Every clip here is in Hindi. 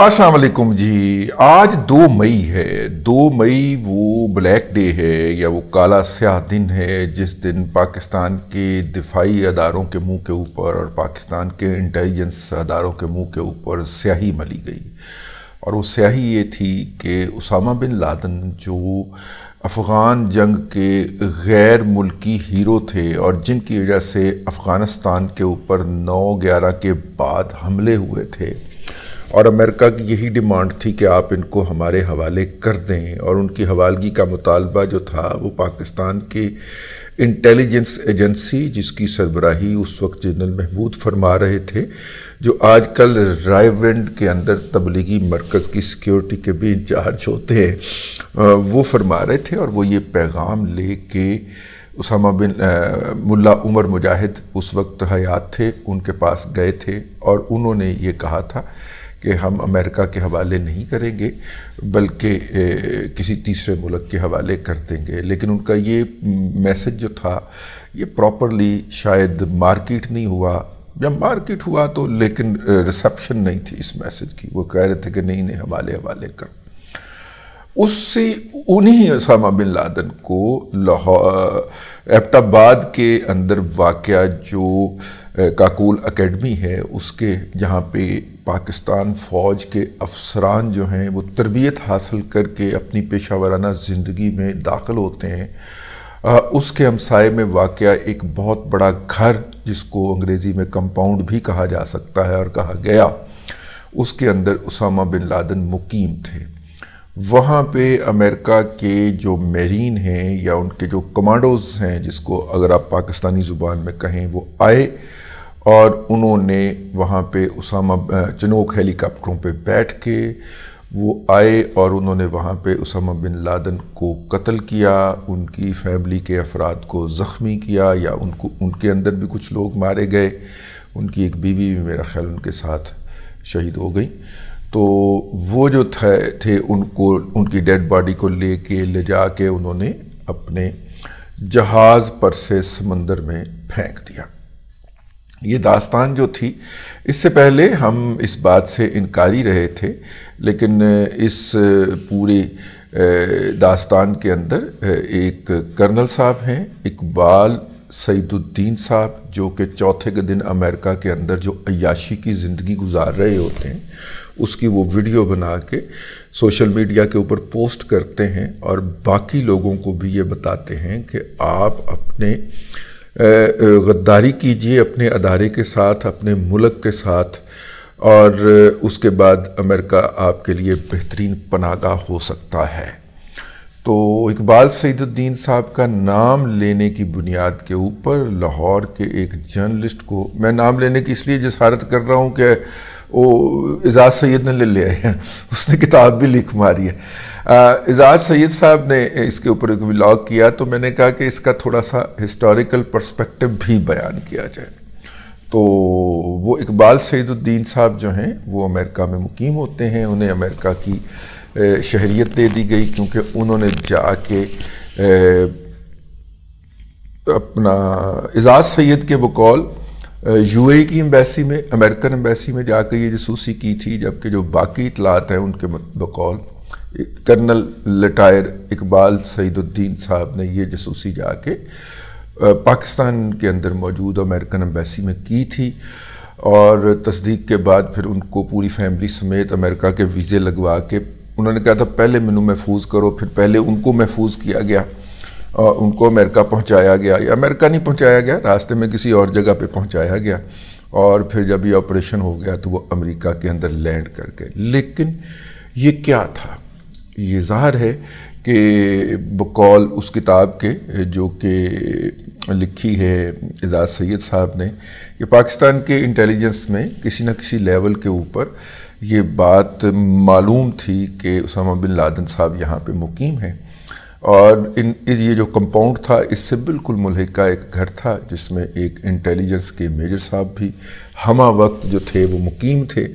असलकुम जी आज दो मई है दो मई वो ब्लैक डे है या वो काला स्याह दिन है जिस दिन पाकिस्तान के दिफाई अदारों के मुंह के ऊपर और पाकिस्तान के इंटेलिजेंस अदारों के मुंह के ऊपर स्याही मली गई और वो स्याही ये थी कि उसामा बिन लादन जो अफ़गान जंग के गैर मुल्की हीरो थे और जिनकी वजह से अफ़गानिस्तान के ऊपर नौ ग्यारह के बाद हमले हुए थे और अमेरिका की यही डिमांड थी कि आप इनको हमारे हवाले कर दें और उनकी हवालगी का मुतालबा जो था वो पाकिस्तान के इंटेलिजेंस एजेंसी जिसकी सरबराही उस वक्त जनरल महमूद फरमा रहे थे जो आज कल रायवेंड के अंदर तबलीगी मरकज़ की सिक्योरिटी के भी इंचार्ज होते हैं वो फरमा रहे थे और वो ये पैगाम ले के उसामा बिन मुल्ला उमर मुजाहिद उस वक्त हयात थे उनके पास गए थे और उन्होंने ये कहा था कि हम अमेरिका के हवाले नहीं करेंगे बल्कि किसी तीसरे मुल्क के हवाले कर देंगे लेकिन उनका ये मैसेज जो था ये प्रॉपरली शायद मार्केट नहीं हुआ जब मार्केट हुआ तो लेकिन रिसेप्शन नहीं थी इस मैसेज की वो कह रहे थे कि नहीं नहीं हवाले हवाले कर उससे उन्हीं उसामा बिन लादन को लाहौर एबटाबाद के अंदर वाक़ जो काकुल एकेडमी है उसके जहाँ पे पाकिस्तान फ़ौज के अफसरान जो हैं वो तरबियत हासिल करके अपनी पेशा वाराना ज़िंदगी में दाखिल होते हैं आ, उसके हमसाए में वाक़ एक बहुत बड़ा घर जिसको अंग्रेज़ी में कंपाउंड भी कहा जा सकता है और कहा गया उसके अंदर उसामा बिन लादन मुकीम थे वहाँ पे अमेरिका के जो मेरीन हैं या उनके जो कमांडोज़ हैं जिसको अगर आप पाकिस्तानी ज़ुबान में कहें वो आए और उन्होंने वहाँ पे उसामा चनोक हेलीकॉप्टरों पे बैठ के वो आए और उन्होंने वहाँ पे उसामा बिन लादन को कत्ल किया उनकी फैमिली के अफराद को ज़ख्मी किया या उनको उनके अंदर भी कुछ लोग मारे गए उनकी एक बीवी भी मेरा ख्याल उनके साथ शहीद हो गई तो वो जो थे थे उनको उनकी डेड बॉडी को ले के ले जा के उन्होंने अपने जहाज़ पर से समंदर में फेंक दिया ये दास्तान जो थी इससे पहले हम इस बात से इनकारी रहे थे लेकिन इस पूरे दास्तान के अंदर एक कर्नल साहब हैं इकबाल सईदुद्दीन साहब जो कि चौथे के दिन अमेरिका के अंदर जो अयाशी की ज़िंदगी गुजार रहे होते हैं उसकी वो वीडियो बना के सोशल मीडिया के ऊपर पोस्ट करते हैं और बाकी लोगों को भी ये बताते हैं कि आप अपने गद्दारी कीजिए अपने अदारे के साथ अपने मुल्क के साथ और उसके बाद अमेरिका आपके लिए बेहतरीन पनागा हो सकता है तो इकबाल सईदुद्दीन साहब का नाम लेने की बुनियाद के ऊपर लाहौर के एक जर्नलिस्ट को मैं नाम लेने की इसलिए जसारत कर रहा हूँ कि वो एजाज सैद ने ले लिया है उसने किताब भी लिख मारी है एजाज सैद साहब ने इसके ऊपर एक व्लॉग किया तो मैंने कहा कि इसका थोड़ा सा हिस्टोरिकल पर्सपेक्टिव भी बयान किया जाए तो वो इकबाल सईदुद्दीन साहब जो हैं वो अमेरिका में मुकीम होते हैं उन्हें अमेरिका की शहरीत दे दी गई क्योंकि उन्होंने जाके अपना एजाज सैद के बकौल यू ए की एम्बेसी में अमेरिकन एम्बेसी में जाकर ये जसूसी की थी जबकि जो बाकी इतलात हैं उनके बकौल कर्नल रिटायर इकबाल सईदुद्दीन साहब ने ये जसूसी जाके पाकिस्तान के अंदर मौजूद अमेरिकन एम्बेसी में की थी और तस्दीक के बाद फिर उनको पूरी फैमिली समेत अमेरिका के वीज़े लगवा के उन्होंने कहा था पहले मैनू महफूज करो फिर पहले उनको महफूज किया गया और उनको अमेरिका पहुंचाया गया या अमेरिका नहीं पहुंचाया गया रास्ते में किसी और जगह पे पहुंचाया गया और फिर जब ये ऑपरेशन हो गया तो वो अमेरिका के अंदर लैंड कर गए लेकिन ये क्या था ये ज़ाहर है कि बकौल उस किताब के जो कि लिखी है एजाज़ सैद साहब ने कि पाकिस्तान के इंटेलिजेंस में किसी न किसी लेवल के ऊपर ये बात मालूम थी कि उसामा बिन लादन साहब यहाँ पे मुकीम हैं और इन इस ये जो कंपाउंड था इससे बिल्कुल मुलहक का एक घर था जिसमें एक इंटेलिजेंस के मेजर साहब भी हमा वक्त जो थे वो मुकीम थे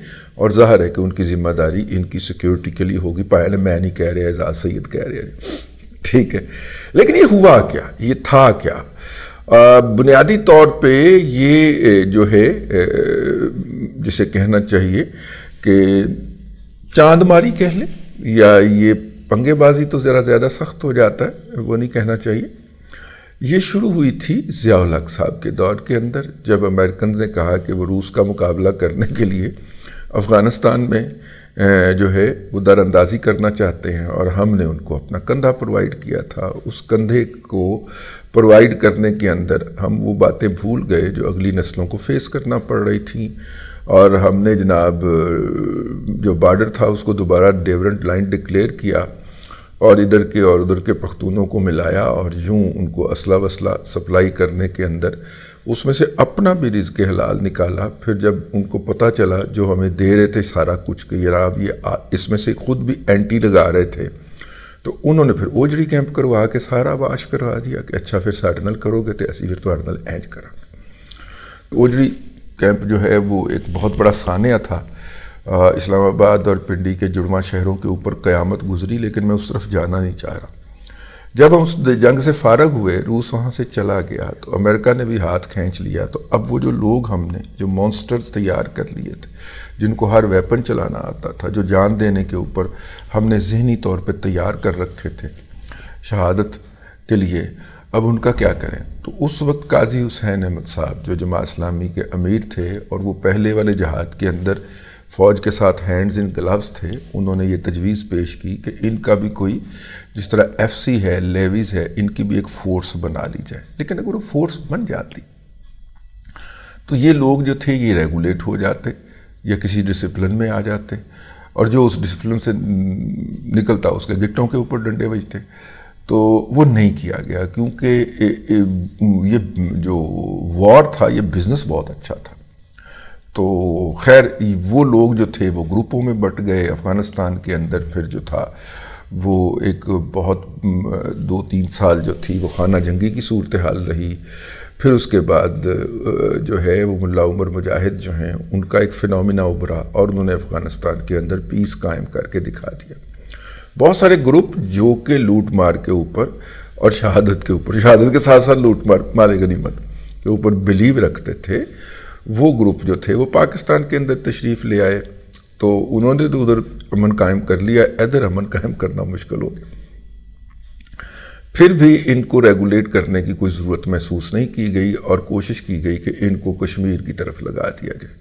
और ज़ाहर है कि उनकी ज़िम्मेदारी इनकी सिक्योरिटी के लिए होगी पहले मैं नहीं कह रहे एजाज सैद कह रहे ठीक है लेकिन ये हुआ क्या ये था क्या बुनियादी तौर पे ये जो है जिसे कहना चाहिए कि चांद मारी कह लें या ये पंगेबाजी तो ज़रा ज़्यादा सख्त हो जाता है वो नहीं कहना चाहिए ये शुरू हुई थी ज़ियाल हक साहब के दौर के अंदर जब अमेरिकन ने कहा कि वो रूस का मुकाबला करने के लिए अफ़गानिस्तान में जो है वो दरअंदाजी करना चाहते हैं और हमने उनको अपना कंधा प्रोवाइड किया था उस कंधे को प्रोवाइड करने के अंदर हम वो बातें भूल गए जो अगली नस्लों को फेस करना पड़ रही थी और हमने जनाब जो बॉर्डर था उसको दोबारा डेवरेंट लाइन डिक्लेयर किया और इधर के और उधर के पख्तूनों को मिलाया और यूँ उनको असला वसला सप्लाई करने के अंदर उसमें से अपना भी के हलाल निकाला फिर जब उनको पता चला जो हमें दे रहे थे सारा कुछ कि जनाब ये इसमें से खुद भी एंटी लगा रहे थे तो उन्होंने फिर ओजरी कैंप करवा के सारा वाश करवा दिया कि अच्छा फिर साढ़े नल करोगे तो असी फिर थोड़े तो नल एंज करा तो ओजरी कैंप जो है वो एक बहुत बड़ा सानिया था इस्लामाबाद और पिंडी के जुड़वा शहरों के ऊपर क़्यामत गुजरी लेकिन मैं उस तरफ जाना नहीं चाह रहा जब हम उस जंग से फारग हुए रूस वहाँ से चला गया तो अमेरिका ने भी हाथ खींच लिया तो अब वो जो लोग हमने जो मॉन्स्टर्स तैयार कर लिए थे जिनको हर वेपन चलाना आता था जो जान देने के ऊपर हमने जहनी तौर पर तैयार कर रखे थे शहादत के लिए अब उनका क्या करें तो उस वक्त काजी हुसैन अहमद साहब जो जमा इस्लामी के अमीर थे और वो पहले वाले जहाज़ के अंदर फ़ौज के साथ हैंड्स इन ग्लव्स थे उन्होंने ये तजवीज़ पेश की कि इनका भी कोई जिस तरह एफसी है लेवीज़ है इनकी भी एक फ़ोर्स बना ली जाए लेकिन अगर वो फोर्स बन जाती तो ये लोग जो थे ये रेगुलेट हो जाते या किसी डिसिप्लिन में आ जाते और जो उस डिसिप्लिन से निकलता उसके गिट्टों के ऊपर डंडे बजते तो वो नहीं किया गया क्योंकि ये जो वॉर था ये बिज़नेस बहुत अच्छा था तो खैर वो लोग जो थे वो ग्रुपों में बट गए अफ़गानिस्तान के अंदर फिर जो था वो एक बहुत दो तीन साल जो थी वो खाना जंगी की सूरत हाल रही फिर उसके बाद जो है वो मुल्ला उमर मुजाहिद जो हैं उनका एक फ़िनमिना उभरा और उन्होंने अफ़गानिस्तान के अंदर पीस कायम करके दिखा दिया बहुत सारे ग्रुप जो के लूट मार के ऊपर और शहादत के ऊपर शहादत के साथ साथ लूट मार मारे गनीमत के ऊपर बिलीव रखते थे वो ग्रुप जो थे वो पाकिस्तान के अंदर तशरीफ़ ले आए तो उन्होंने तो उधर अमन कायम कर लिया इधर अमन कायम करना मुश्किल हो गया फिर भी इनको रेगुलेट करने की कोई ज़रूरत महसूस नहीं की गई और कोशिश की गई कि इनको कश्मीर की तरफ लगा दिया जाए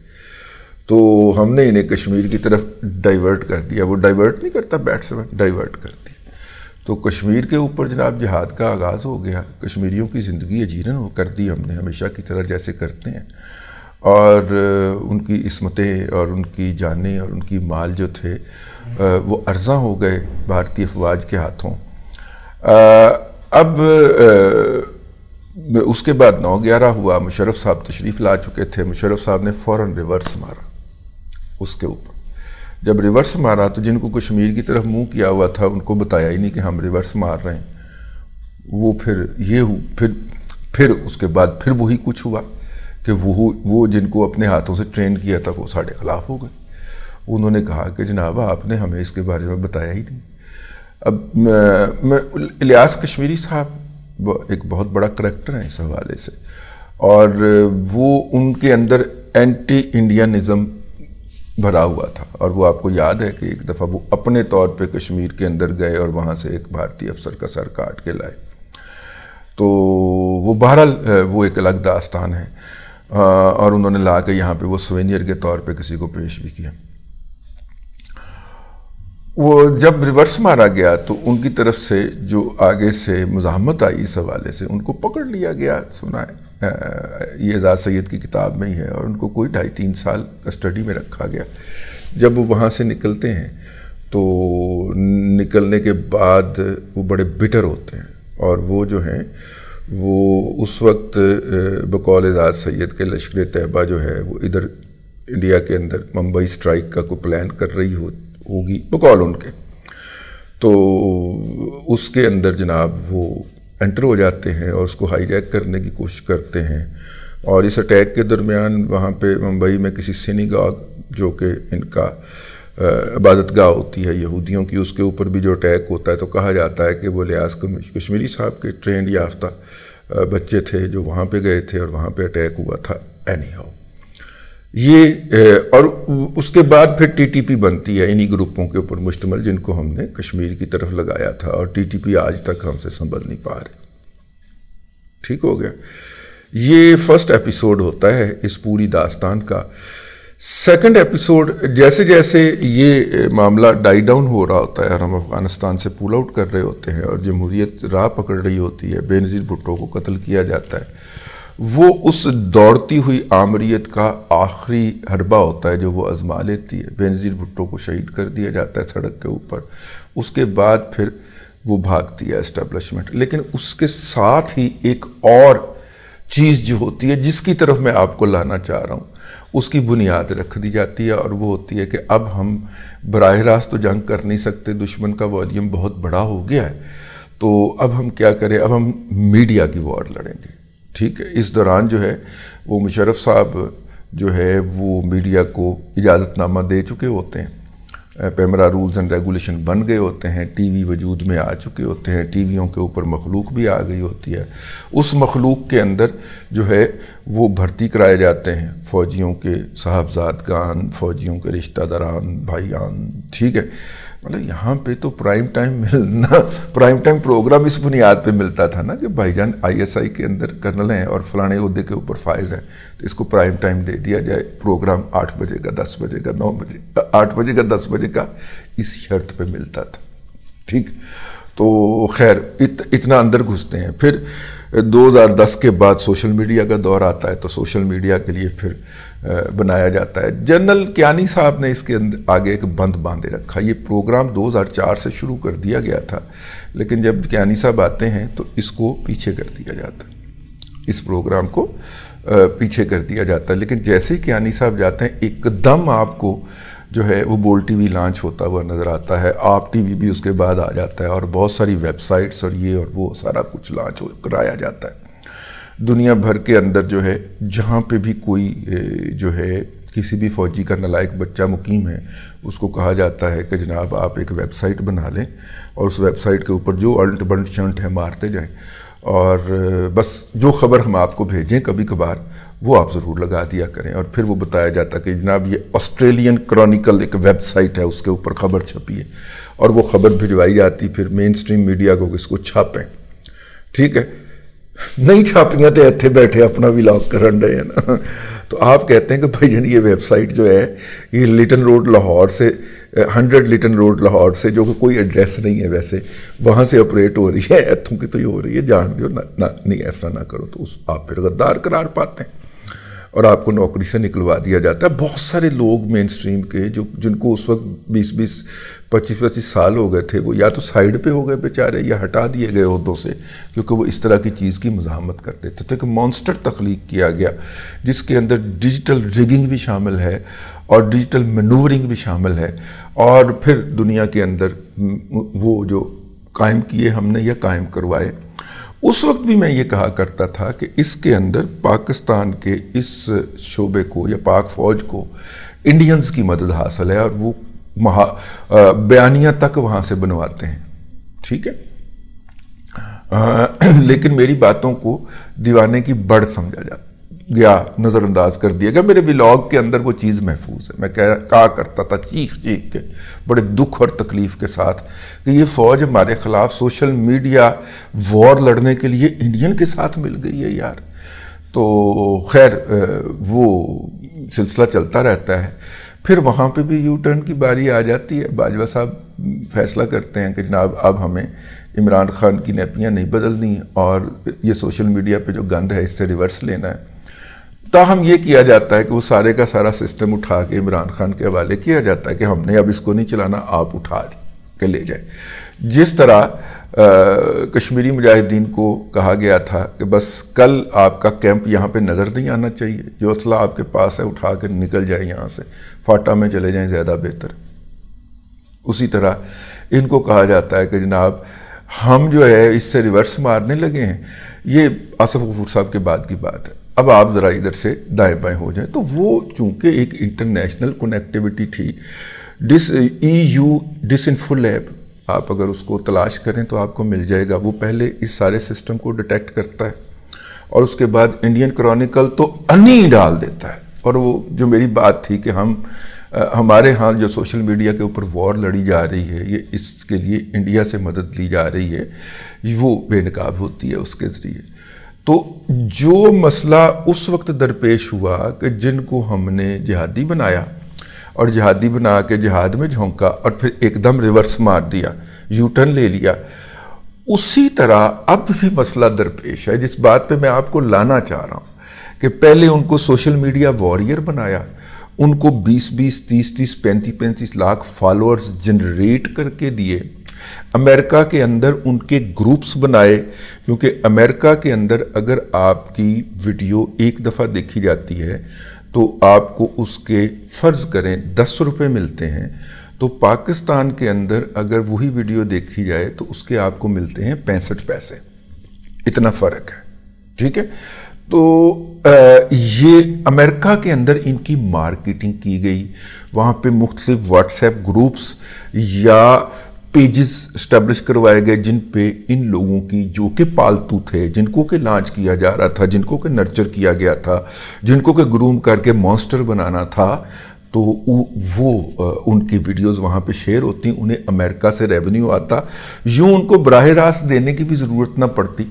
तो हमने इन्हें कश्मीर की तरफ डाइवर्ट कर दिया वो डाइवर्ट नहीं करता बैट्समैन डाइवर्ट कर दिया तो कश्मीर के ऊपर जनाब जहाद का आगाज़ हो गया कश्मीरियों की ज़िंदगी अजीरन कर दी हमने हमेशा की तरह जैसे करते हैं और उनकी इसमतें और उनकी जानें और उनकी माल जो थे वो अर्जा हो गए भारतीय अफवाज के हाथों अब उसके बाद नौ ग्यारह हुआ मुशरफ साहब तशरीफ़ ला चुके थे मुशरफ साहब ने फ़ौर रिवर्स मारा उसके ऊपर जब रिवर्स मारा तो जिनको कश्मीर की तरफ मुंह किया हुआ था उनको बताया ही नहीं कि हम रिवर्स मार रहे हैं वो फिर ये हु फिर फिर उसके बाद फिर वही कुछ हुआ कि वो वो जिनको अपने हाथों से ट्रेन किया था वो साढ़े खिलाफ हो गए उन्होंने कहा कि जनाब आपने हमें इसके बारे में बताया ही नहीं अब मैं इलियास कश्मीरी साहब एक बहुत बड़ा करेक्टर हैं इस हवाले से और वो उनके अंदर एंटी इंडियनिज़म भरा हुआ था और वो आपको याद है कि एक दफ़ा वो अपने तौर पे कश्मीर के अंदर गए और वहाँ से एक भारतीय अफसर का सर काट के लाए तो वो बहरहाल वो एक अलग दास्तान है और उन्होंने ला के यहाँ पर वो सोवेनियर के तौर पर किसी को पेश भी किया वो जब रिवर्स मारा गया तो उनकी तरफ से जो आगे से मुजामत आई इस हवाले से उनको पकड़ लिया गया सुना है ये एजाज सैद की किताब में ही है और उनको कोई ढाई तीन साल कस्टडी में रखा गया जब वो वहाँ से निकलते हैं तो निकलने के बाद वो बड़े बिटर होते हैं और वो जो हैं वो उस वक्त बकौल एजाज सैद के लश्कर तैयबा जो है वो इधर इंडिया के अंदर मुंबई स्ट्राइक का कोई प्लान कर रही हो होगी बकौल उनके तो उसके अंदर जनाब वो एंटर हो जाते हैं और उसको हाईजैक करने की कोशिश करते हैं और इस अटैक के दरमियान वहाँ पे मुंबई में किसी सिनीगा जो कि इनका इबादत गाह होती है यहूदियों की उसके ऊपर भी जो अटैक होता है तो कहा जाता है कि वो लिहाज कश्मीरी साहब के ट्रेंड याफ्ता बच्चे थे जो वहाँ पे गए थे और वहाँ पे अटैक हुआ था एनी हाउ ये और उसके बाद फिर टीटीपी बनती है इन्हीं ग्रुपों के ऊपर मुश्तमल जिनको हमने कश्मीर की तरफ लगाया था और टीटीपी आज तक हमसे संभल नहीं पा रहे ठीक हो गया ये फर्स्ट एपिसोड होता है इस पूरी दास्तान का सेकंड एपिसोड जैसे जैसे ये मामला डाई डाउन हो रहा होता है और हम अफगानिस्तान से पुल आउट कर रहे होते हैं और जमहूरियत राह पकड़ रही होती है बेनज़ीर भुट्टो को कत्ल किया जाता है वो उस दौड़ती हुई आमरीत का आखिरी हरबा होता है जो वो आजमा लेती है बेनज़ीर भुट्टो को शहीद कर दिया जाता है सड़क के ऊपर उसके बाद फिर वो भागती है इस्टबलिशमेंट लेकिन उसके साथ ही एक और चीज़ जो होती है जिसकी तरफ मैं आपको लाना चाह रहा हूँ उसकी बुनियाद रख दी जाती है और वो होती है कि अब हम बरह रास्त तो जंग कर नहीं सकते दुश्मन का वॉल्यूम बहुत बड़ा हो गया है तो अब हम क्या करें अब हम मीडिया की वॉर लड़ेंगे ठीक है इस दौरान जो है वो मुशरफ साहब जो है वो मीडिया को इजाज़तनामा दे चुके होते हैं पैमरा रूल्स एंड रेगुलेशन बन गए होते हैं टीवी वजूद में आ चुके होते हैं वियों के ऊपर मखलूक भी आ गई होती है उस मखलूक के अंदर जो है वो भर्ती कराए जाते हैं फ़ौजियों के साहबजादगान फ़ौजियों के रिश्तेदारान भाईान ठीक है मतलब यहाँ पे तो प्राइम टाइम मिलना प्राइम टाइम प्रोग्राम इस बुनियाद पे मिलता था ना कि भाईजान आईएसआई के अंदर कर्नल हैं और फलाने उहदे के ऊपर फाइज हैं तो इसको प्राइम टाइम दे दिया जाए प्रोग्राम आठ बजे का दस बजे का नौ बजे आठ बजे का दस बजे का इस शर्त पे मिलता था ठीक तो खैर इत, इतना अंदर घुसते हैं फिर 2010 के बाद सोशल मीडिया का दौर आता है तो सोशल मीडिया के लिए फिर बनाया जाता है जनरल कियानी साहब ने इसके आगे एक बंद बांधे रखा ये प्रोग्राम 2004 से शुरू कर दिया गया था लेकिन जब कियानी साहब आते हैं तो इसको पीछे कर दिया जाता इस प्रोग्राम को पीछे कर दिया जाता है लेकिन जैसे ही कियानी साहब जाते हैं एकदम आपको जो है वो बोल टीवी लॉन्च होता हुआ नज़र आता है आप टीवी भी उसके बाद आ जाता है और बहुत सारी वेबसाइट्स और ये और वो सारा कुछ लॉन्च कराया जाता है दुनिया भर के अंदर जो है जहाँ पे भी कोई जो है किसी भी फौजी का नलायक बच्चा मुकीम है उसको कहा जाता है कि जनाब आप एक वेबसाइट बना लें और उस वेबसाइट के ऊपर जो अल्ट बंट शंट है मारते जाएं और बस जो ख़बर हम आपको भेजें कभी कभार वो आप ज़रूर लगा दिया करें और फिर वो बताया जाता कि जनाब ये ऑस्ट्रेलियन क्रॉनिकल एक वेबसाइट है उसके ऊपर ख़बर छपी है और वो ख़बर भिजवाई जाती फिर मेन स्ट्रीम मीडिया को इसको छापें ठीक है नहीं ਛਾਪੀਆਂ तो इतने बैठे अपना ਵੀ ਲੌਕ रहे हैं ना तो आप कहते हैं कि भाई ये वेबसाइट जो है ये लिटन रोड लाहौर से हंड्रेड लिटन रोड लाहौर से जो कोई एड्रेस नहीं है वैसे वहाँ से ऑपरेट हो रही है इतों की तो ये हो रही है जान दो ना, ना नहीं ऐसा ना करो तो उस आप फिर गद्दार करार पाते हैं और आपको नौकरी से निकलवा दिया जाता है बहुत सारे लोग मेन स्ट्रीम के जो जिनको उस वक्त बीस बीस पच्चीस पच्चीस साल हो गए थे वो या तो साइड पे हो गए बेचारे या हटा दिए गए उहदों से क्योंकि वो इस तरह की चीज़ की मजामत करते थे तो एक मॉन्स्टर तख्लीक किया गया जिसके अंदर डिजिटल रिगिंग भी शामिल है और डिजिटल मनूवरिंग भी शामिल है और फिर दुनिया के अंदर वो जो कायम किए हमने या कायम करवाए उस वक्त भी मैं ये कहा करता था कि इसके अंदर पाकिस्तान के इस शोबे को या पाक फ़ौज को इंडियंस की मदद हासिल है और वो महा बयानिया तक वहाँ से बनवाते हैं ठीक है आ, लेकिन मेरी बातों को दीवाने की बढ़ समझा जाता गया नज़रअंदाज कर दिया गया मेरे विलाग के अंदर वो चीज़ महफूज है मैं कह कहा करता था चीख चीख के बड़े दुख और तकलीफ़ के साथ कि ये फ़ौज हमारे ख़िलाफ़ सोशल मीडिया वॉर लड़ने के लिए इंडियन के साथ मिल गई है यार तो खैर वो सिलसिला चलता रहता है फिर वहाँ पे भी यू टर्न की बारी आ जाती है बाजवा साहब फैसला करते हैं कि जनाब अब हमें इमरान खान की नैपियाँ नहीं बदलनी और ये सोशल मीडिया पे जो गंद है इससे रिवर्स लेना है ताहम ये किया जाता है कि वो सारे का सारा सिस्टम उठा के इमरान खान के हवाले किया जाता है कि हमने अब इसको नहीं चलाना आप उठा के ले जाए जिस तरह आ, कश्मीरी मुजाहिदीन को कहा गया था कि बस कल आपका कैंप यहाँ पे नज़र नहीं आना चाहिए जो असला आपके पास है उठा कर निकल जाए यहाँ से फाटा में चले जाएँ ज़्यादा बेहतर उसी तरह इनको कहा जाता है कि जनाब हम जो है इससे रिवर्स मारने लगे हैं ये आसफ़ गफूर साहब के बाद की बात है अब आप ज़रा इधर से दाएँ बाएँ हो जाएं तो वो चूँकि एक इंटरनेशनल कनेक्टिविटी थी डिस ई यू डिस इन फुल ऐप आप अगर उसको तलाश करें तो आपको मिल जाएगा वो पहले इस सारे सिस्टम को डिटेक्ट करता है और उसके बाद इंडियन क्रॉनिकल तो अनी डाल देता है और वो जो मेरी बात थी कि हम आ, हमारे यहाँ जो सोशल मीडिया के ऊपर वॉर लड़ी जा रही है ये इसके लिए इंडिया से मदद ली जा रही है वो बेनकाब होती है उसके ज़रिए तो जो मसला उस वक्त दरपेश हुआ कि जिनको हमने जिहादी बनाया और जिहादी बना के जिहाद में झोंका और फिर एकदम रिवर्स मार दिया यूटर्न ले लिया उसी तरह अब भी मसला दरपेश है जिस बात पे मैं आपको लाना चाह रहा हूँ कि पहले उनको सोशल मीडिया वॉरियर बनाया उनको 20 20 30 30 पैंतीस पैंतीस लाख फॉलोअर्स जनरेट करके दिए अमेरिका के अंदर उनके ग्रुप्स बनाए क्योंकि अमेरिका के अंदर अगर आपकी वीडियो एक दफ़ा देखी जाती है तो आपको उसके फ़र्ज़ करें दस रुपये मिलते हैं तो पाकिस्तान के अंदर अगर वही वीडियो देखी जाए तो उसके आपको मिलते हैं पैंसठ पैसे इतना फ़र्क है ठीक है तो ये अमेरिका के अंदर इनकी मार्केटिंग की गई वहाँ पे मुख्तलिफ व्हाट्सएप ग्रुप्स या पेजेस इस्टेब्लिश करवाए गए जिन पे इन लोगों की जो कि पालतू थे जिनको के लांच किया जा रहा था जिनको के नर्चर किया गया था जिनको के ग्रूम करके मॉन्स्टर बनाना था तो वो उनकी वीडियोस वहाँ पे शेयर होती उन्हें अमेरिका से रेवेन्यू आता यूँ उनको बरह रास्त देने की भी ज़रूरत ना पड़ती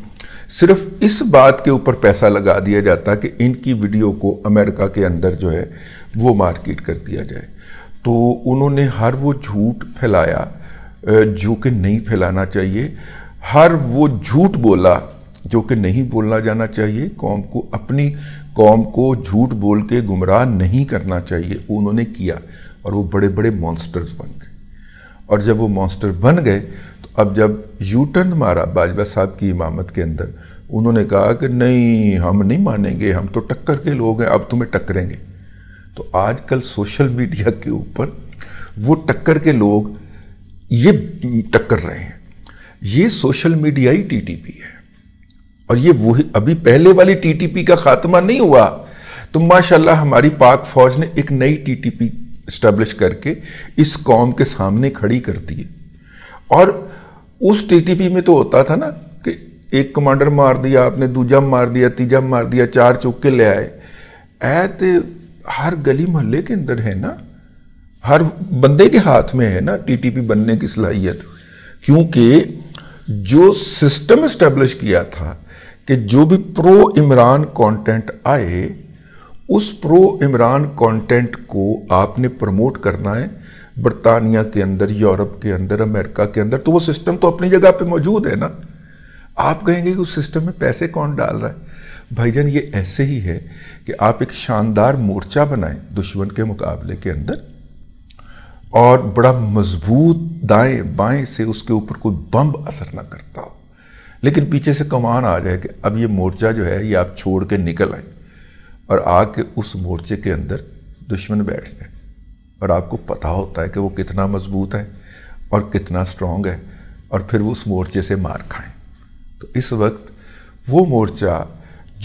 सिर्फ इस बात के ऊपर पैसा लगा दिया जाता कि इनकी वीडियो को अमेरिका के अंदर जो है वो मार्केट कर दिया जाए तो उन्होंने हर वो झूठ फैलाया जो कि नहीं फैलाना चाहिए हर वो झूठ बोला जो कि नहीं बोलना जाना चाहिए कौम को अपनी कौम को झूठ बोल के गुमराह नहीं करना चाहिए उन्होंने किया और वो बड़े बड़े मॉन्स्टर्स बन गए और जब वो मॉन्स्टर बन गए तो अब जब यूटर्न मारा बाजवा साहब की इमामत के अंदर उन्होंने कहा कि नहीं हम नहीं मानेंगे हम तो टक्कर के लोग हैं अब तुम्हें टक्करेंगे तो आजकल सोशल मीडिया के ऊपर वो टक्कर के लोग ये टक्कर रहे हैं ये सोशल मीडिया ही टीटीपी है और ये वो अभी पहले वाली टीटीपी का खात्मा नहीं हुआ तो माशाल्लाह हमारी पाक फौज ने एक नई टीटीपी इस्टेब्लिश करके इस कौम के सामने खड़ी कर दी और उस टीटीपी में तो होता था ना कि एक कमांडर मार दिया आपने दूजा मार दिया तीजा मार दिया चार चौके ले आए ऐ तो हर गली मोहल्ले के अंदर है ना हर बंदे के हाथ में है ना टीटीपी बनने की सलाहियत क्योंकि जो सिस्टम इस्टेब्लिश किया था कि जो भी प्रो इमरान कंटेंट आए उस प्रो इमरान कंटेंट को आपने प्रमोट करना है बरतानिया के अंदर यूरोप के अंदर अमेरिका के अंदर तो वो सिस्टम तो अपनी जगह पे मौजूद है ना आप कहेंगे कि उस सिस्टम में पैसे कौन डाल रहा है भाईजान ये ऐसे ही है कि आप एक शानदार मोर्चा बनाएं दुश्मन के मुकाबले के अंदर और बड़ा मजबूत दाएं बाएं से उसके ऊपर कोई बम असर ना करता हो लेकिन पीछे से कमान आ जाए कि अब ये मोर्चा जो है ये आप छोड़ के निकल आए और आके उस मोर्चे के अंदर दुश्मन बैठ जाए और आपको पता होता है कि वो कितना मजबूत है और कितना स्ट्रांग है और फिर वो उस मोर्चे से मार खाएं तो इस वक्त वो मोर्चा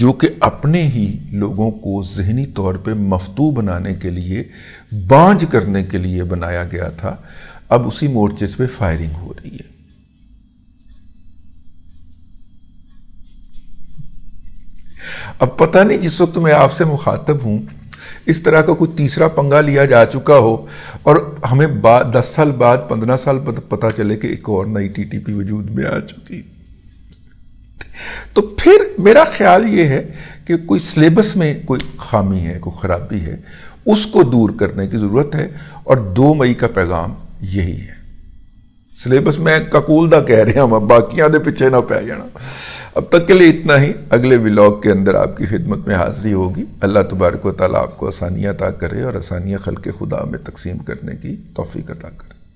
जो कि अपने ही लोगों को जहनी तौर पे मफतू बनाने के लिए बांझ करने के लिए बनाया गया था अब उसी मोर्चे पे फायरिंग हो रही है अब पता नहीं जिस वक्त मैं आपसे मुखातब हूं इस तरह का कोई तीसरा पंगा लिया जा चुका हो और हमें बाद दस साल बाद पंद्रह साल पता चले कि एक और नई टीटीपी वजूद में आ चुकी तो फिर मेरा ख्याल ये है कि कोई सिलेबस में कोई खामी है कोई ख़राबी है उसको दूर करने की ज़रूरत है और दो मई का पैगाम यही है सिलेबस में ककूलदा कह रहे हैं हम बाकी दे पीछे ना पै जाना अब तक के लिए इतना ही अगले व्लॉग के अंदर आपकी खिदमत में हाजिरी होगी अल्लाह तबारक ताली आपको आसानियाँ अता करे और आसानियाँ खल के खुदा में तकसीम करने की तोफ़ी अता करे